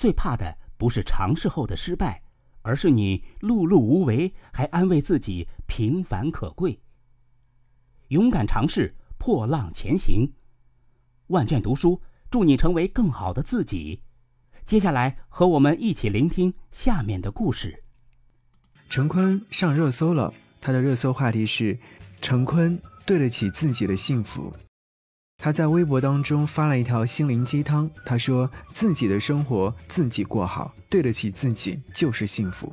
最怕的不是尝试后的失败，而是你碌碌无为，还安慰自己平凡可贵。勇敢尝试，破浪前行。万卷读书，祝你成为更好的自己。接下来和我们一起聆听下面的故事。陈坤上热搜了，他的热搜话题是“陈坤对得起自己的幸福”。他在微博当中发了一条心灵鸡汤，他说自己的生活自己过好，对得起自己就是幸福，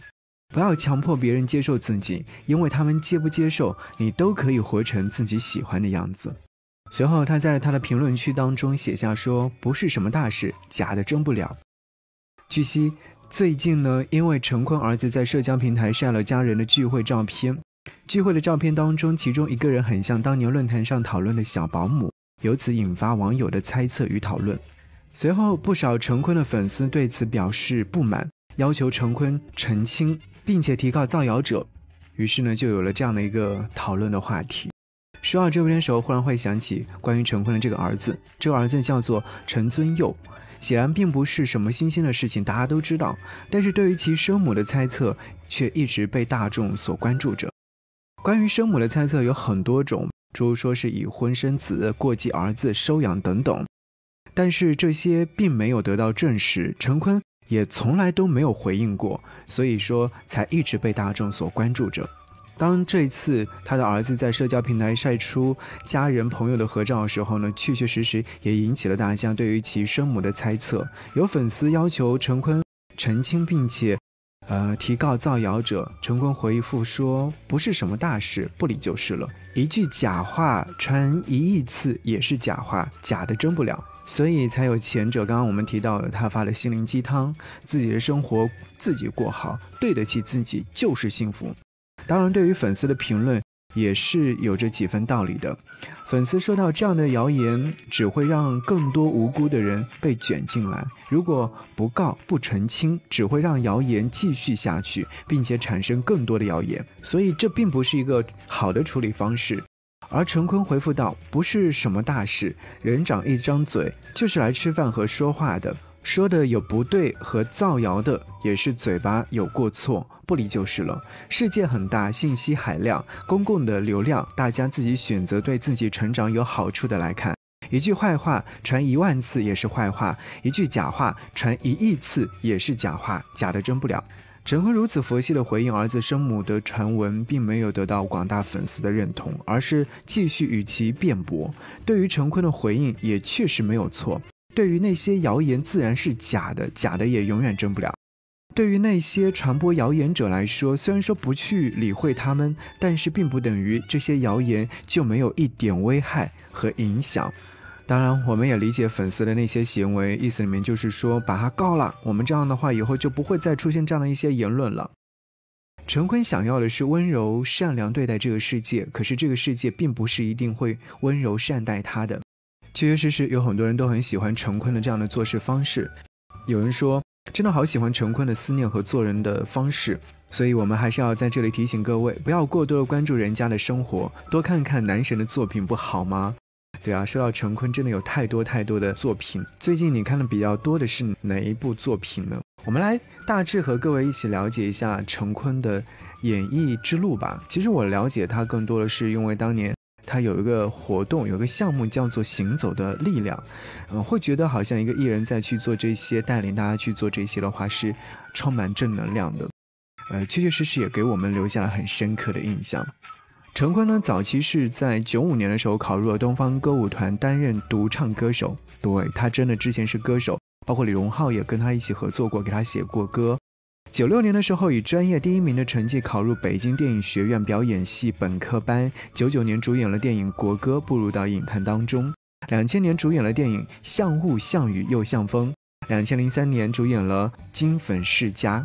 不要强迫别人接受自己，因为他们接不接受你都可以活成自己喜欢的样子。随后他在他的评论区当中写下说，不是什么大事，假的真不了。据悉，最近呢，因为陈坤儿子在社交平台晒了家人的聚会照片，聚会的照片当中，其中一个人很像当年论坛上讨论的小保姆。由此引发网友的猜测与讨论，随后不少陈坤的粉丝对此表示不满，要求陈坤澄清，并且提告造谣者。于是呢，就有了这样的一个讨论的话题。说到这边的时候，忽然会想起关于陈坤的这个儿子，这个儿子叫做陈尊佑，显然并不是什么新鲜的事情，大家都知道。但是对于其生母的猜测，却一直被大众所关注着。关于生母的猜测有很多种。说说是已婚生子、过继儿子、收养等等，但是这些并没有得到证实，陈坤也从来都没有回应过，所以说才一直被大众所关注着。当这次他的儿子在社交平台晒出家人朋友的合照的时候呢，确确实实也引起了大家对于其生母的猜测，有粉丝要求陈坤澄清，并且。呃，提告造谣者成功回复说，不是什么大事，不理就是了。一句假话传一亿次也是假话，假的真不了，所以才有前者。刚刚我们提到了他发的心灵鸡汤，自己的生活自己过好，对得起自己就是幸福。当然，对于粉丝的评论。也是有着几分道理的。粉丝说到，这样的谣言只会让更多无辜的人被卷进来，如果不告不澄清，只会让谣言继续下去，并且产生更多的谣言，所以这并不是一个好的处理方式。而陈坤回复道：“不是什么大事，人长一张嘴就是来吃饭和说话的。”说的有不对和造谣的，也是嘴巴有过错，不理就是了。世界很大，信息海量，公共的流量，大家自己选择对自己成长有好处的来看。一句坏话传一万次也是坏话，一句假话传一亿次也是假话，假的真不了。陈坤如此佛系的回应儿子生母的传闻，并没有得到广大粉丝的认同，而是继续与其辩驳。对于陈坤的回应，也确实没有错。对于那些谣言，自然是假的，假的也永远真不了。对于那些传播谣言者来说，虽然说不去理会他们，但是并不等于这些谣言就没有一点危害和影响。当然，我们也理解粉丝的那些行为，意思里面就是说把他告了。我们这样的话，以后就不会再出现这样的一些言论了。陈坤想要的是温柔善良对待这个世界，可是这个世界并不是一定会温柔善待他的。确确实实有很多人都很喜欢陈坤的这样的做事方式，有人说真的好喜欢陈坤的思念和做人的方式，所以我们还是要在这里提醒各位，不要过多的关注人家的生活，多看看男神的作品不好吗？对啊，说到陈坤，真的有太多太多的作品，最近你看的比较多的是哪一部作品呢？我们来大致和各位一起了解一下陈坤的演艺之路吧。其实我了解他更多的是因为当年。他有一个活动，有一个项目叫做“行走的力量”，嗯，会觉得好像一个艺人在去做这些，带领大家去做这些的话，是充满正能量的。呃，确确实实也给我们留下了很深刻的印象。陈坤呢，早期是在九五年的时候考入了东方歌舞团，担任独唱歌手。对他真的之前是歌手，包括李荣浩也跟他一起合作过，给他写过歌。九六年的时候，以专业第一名的成绩考入北京电影学院表演系本科班。九九年主演了电影《国歌》，步入到影坛当中。两千年主演了电影《像雾像雨又像风》。两千零三年主演了《金粉世家》。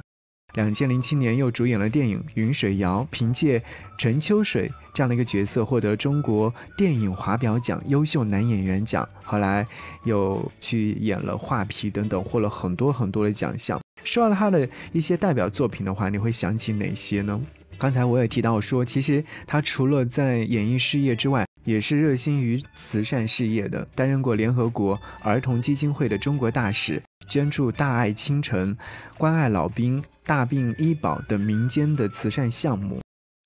两千零七年又主演了电影《云水谣》，凭借陈秋水这样的一个角色获得中国电影华表奖优秀男演员奖。后来又去演了《画皮》等等，获了很多很多的奖项。说了他的一些代表作品的话，你会想起哪些呢？刚才我也提到说，其实他除了在演艺事业之外，也是热心于慈善事业的，担任过联合国儿童基金会的中国大使，捐助大爱倾城、关爱老兵、大病医保等民间的慈善项目。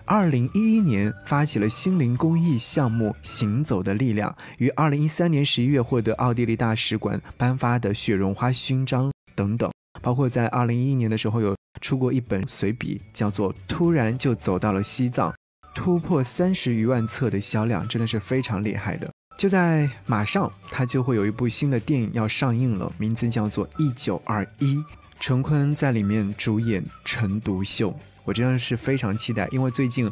二零一一年发起了心灵公益项目“行走的力量”，于二零一三年十一月获得奥地利大使馆颁发的雪绒花勋章等等。包括在二零一一年的时候，有出过一本随笔，叫做《突然就走到了西藏》，突破三十余万册的销量，真的是非常厉害的。就在马上，他就会有一部新的电影要上映了，名字叫做《一九二一》，陈坤在里面主演陈独秀，我真的是非常期待，因为最近。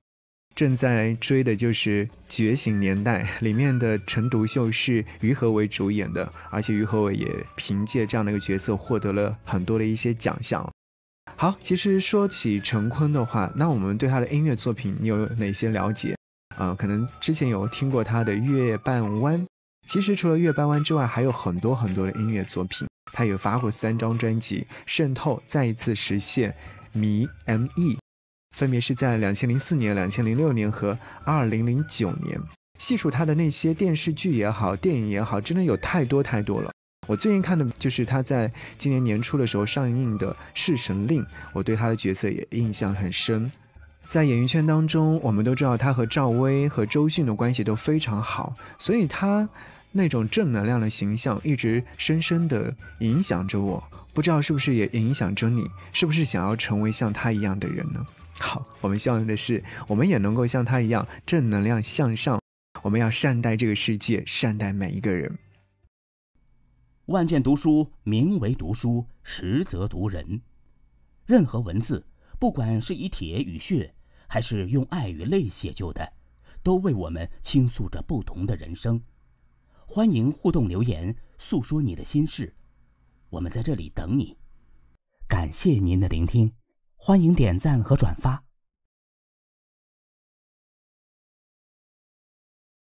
正在追的就是《觉醒年代》里面的陈独秀是于和伟主演的，而且于和伟也凭借这样的一个角色获得了很多的一些奖项。好，其实说起陈坤的话，那我们对他的音乐作品你有哪些了解？啊，可能之前有听过他的《月半弯》，其实除了《月半弯》之外，还有很多很多的音乐作品，他有发过三张专辑，《渗透》再一次实现迷 ME。分别是在两千零四年、两千零六年和二零零九年。细数他的那些电视剧也好，电影也好，真的有太多太多了。我最近看的就是他在今年年初的时候上映的《侍神令》，我对他的角色也印象很深。在演艺圈当中，我们都知道他和赵薇和周迅的关系都非常好，所以他那种正能量的形象一直深深的影响着我。不知道是不是也影响着你？是不是想要成为像他一样的人呢？好，我们希望的是，我们也能够像他一样正能量向上。我们要善待这个世界，善待每一个人。万卷读书名为读书，实则读人。任何文字，不管是以铁与血，还是用爱与泪写就的，都为我们倾诉着不同的人生。欢迎互动留言，诉说你的心事。我们在这里等你。感谢您的聆听。欢迎点赞和转发。